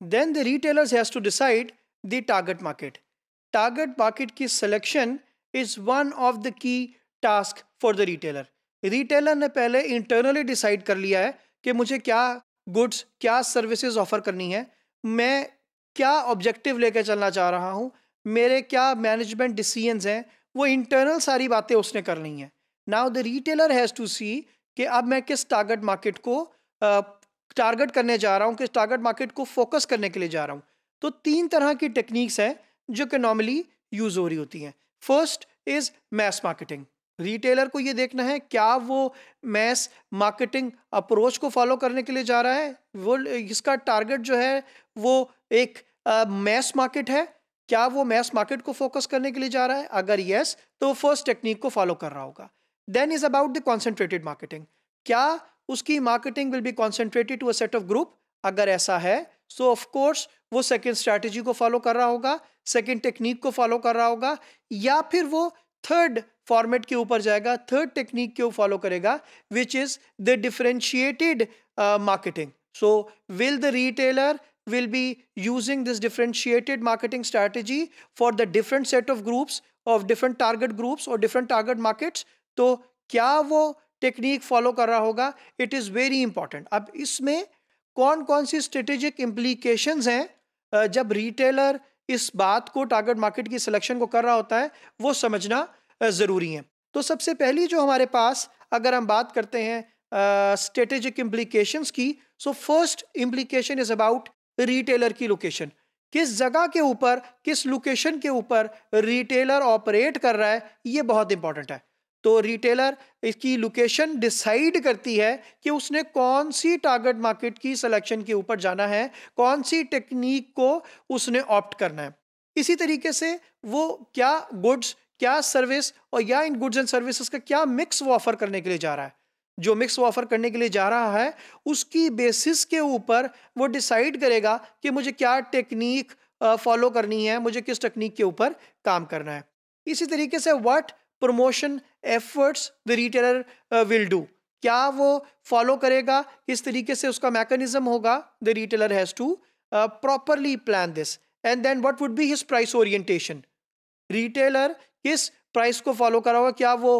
then the retailers has to decide the target market. Target market की selection is one of the key task for the retailer. Retailer ने पहले internally decide कर लिया है कि मुझे क्या goods क्या services offer करनी है मैं क्या objective लेकर चलना चाह रहा हूँ मेरे क्या management decisions हैं वो internal सारी बातें उसने करनी है now the retailer has to see कि अब मैं किस टारगेट मार्केट को टारगेट करने जा रहा हूँ किस टारगेट मार्केट को फोकस करने के लिए जा रहा हूँ तो तीन तरह की टेक्निक्स हैं जो कि नॉर्मली यूज़ हो रही होती हैं first is mass marketing retailer को ये देखना है क्या वो मैस मार्केटिंग अप्रोच को फॉलो करने के लिए जा रहा है वो इसका टारगेट जो है वो एक मैस uh, मार्केट है क्या वो मैस मार्केट को फोकस करने के लिए जा रहा है अगर यस yes, तो फर्स्ट टेक्निक को फॉलो कर रहा होगा then is about the concentrated marketing क्या उसकी marketing will be concentrated to a set of group अगर ऐसा है सो ऑफ ऑफकोर्स वो सेकेंड स्ट्रैटेजी को फॉलो कर रहा होगा सेकेंड टेक्निक को फॉलो कर रहा होगा या फिर वो थर्ड फॉर्मेट के ऊपर जाएगा थर्ड टेक्निक को फॉलो करेगा which is the differentiated marketing so will the retailer will be using this differentiated marketing strategy for the different set of groups of different target groups और different target markets तो क्या वो technique follow कर रहा होगा it is very important अब इसमें कौन कौन सी स्ट्रेटेजिक इम्प्लीकेशन हैं जब रिटेलर इस बात को टारगेट मार्केट की सिलेक्शन को कर रहा होता है वो समझना ज़रूरी है तो सबसे पहली जो हमारे पास अगर हम बात करते हैं स्ट्रेटेजिक इम्प्लीकेशंस की so first implication is about retailer की लोकेशन किस जगह के ऊपर किस लोकेशन के ऊपर रिटेलर ऑपरेट कर रहा है ये बहुत इंपॉर्टेंट है तो रिटेलर इसकी लोकेशन डिसाइड करती है कि उसने कौन सी टारगेट मार्केट की सिलेक्शन के ऊपर जाना है कौन सी टेक्निक को उसने ऑप्ट करना है इसी तरीके से वो क्या गुड्स क्या सर्विस और या इन गुड्स एंड सर्विसेज का क्या मिक्स वो ऑफर करने के लिए जा रहा है जो मिक्स वो ऑफर करने के लिए जा रहा है उसकी बेसिस के ऊपर वो डिसाइड करेगा कि मुझे क्या टेक्निक फॉलो करनी है मुझे किस टेक्निक के ऊपर काम करना है इसी तरीके से what promotion efforts the retailer will do क्या वो फॉलो करेगा किस तरीके से उसका मैकेनिज्म होगा the retailer has to properly plan this and then what would be his price orientation retailer किस प्राइस को फॉलो कर रहा होगा क्या वो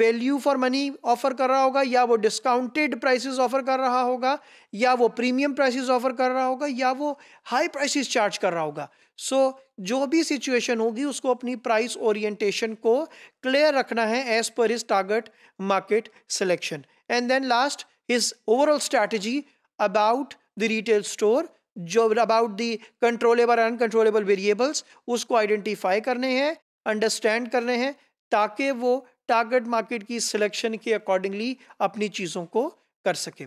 वैल्यू फॉर मनी ऑफर कर रहा होगा या वो डिस्काउंटेड प्राइसेस ऑफर कर रहा होगा या वो प्रीमियम प्राइसेस ऑफर कर रहा होगा या वो हाई प्राइसेस चार्ज कर रहा होगा सो so, जो भी सिचुएशन होगी उसको अपनी प्राइस ओरिएंटेशन को क्लियर रखना है as per his target market selection and then last is overall strategy about the retail store जो about the controllable uncontrollable variables उसको आइडेंटिफाई करने हैं अंडरस्टैंड कर रहे हैं ताकि वो टारगेट मार्केट की सिलेक्शन के अकॉर्डिंगली अपनी चीज़ों को कर सकें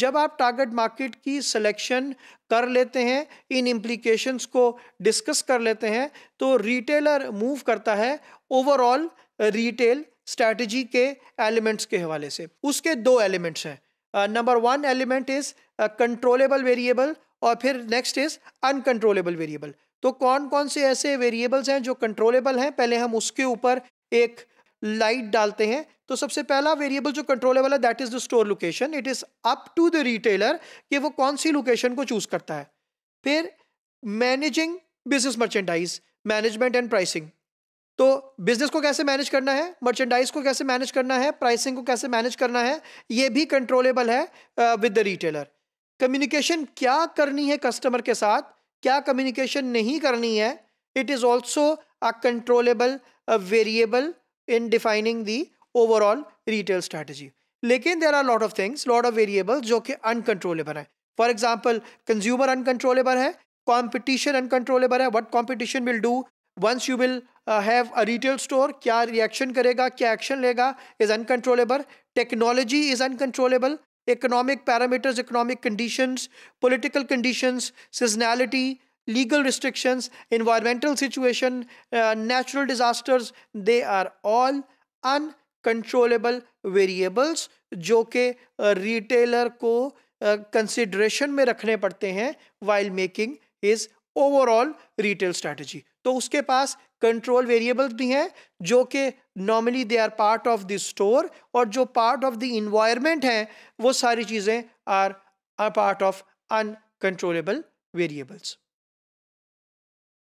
जब आप टारगेट मार्केट की सिलेक्शन कर लेते हैं इन इम्प्लीकेशंस को डिस्कस कर लेते हैं तो रिटेलर मूव करता है ओवरऑल रिटेल स्ट्रैटेजी के एलिमेंट्स के हवाले से उसके दो एलिमेंट्स हैं number one element is controllable variable और फिर नेक्स्ट इज़ अनकंट्रोलेबल वेरिएबल तो कौन कौन से ऐसे वेरिएबल्स हैं जो कंट्रोलेबल हैं पहले हम उसके ऊपर एक लाइट डालते हैं तो सबसे पहला वेरिएबल जो कंट्रोलेबल है that is the store location it is up to the retailer कि वो कौन सी लोकेशन को चूज करता है फिर managing business merchandise management and pricing तो बिजनेस को कैसे मैनेज करना है मर्चेंडाइज को कैसे मैनेज करना है प्राइसिंग को कैसे मैनेज करना है ये भी कंट्रोलेबल है विद द रिटेलर कम्युनिकेशन क्या करनी है कस्टमर के साथ क्या कम्युनिकेशन नहीं करनी है it is also a controllable variable in defining the overall retail strategy लेकिन there are lot of things lot of variable जो कि अनकंट्रोलेबल हैं फॉर एग्जाम्पल कंज्यूमर अनकंट्रोलेबल है कॉम्पिटिशन अनकंट्रोलेबल है what competition will do once you will have a retail store क्या reaction करेगा क्या action लेगा is uncontrollable technology is uncontrollable economic parameters, economic conditions, political conditions, seasonality, legal restrictions, environmental situation, uh, natural disasters, they are all uncontrollable variables जो कि retailer को consideration में रखने पड़ते हैं while making is overall retail strategy तो उसके पास कंट्रोल वेरिएबल्स भी हैं जो कि normally they are part of the store और जो पार्ट ऑफ द इन्वायरमेंट हैं वो सारी चीज़ें are are part of uncontrollable variables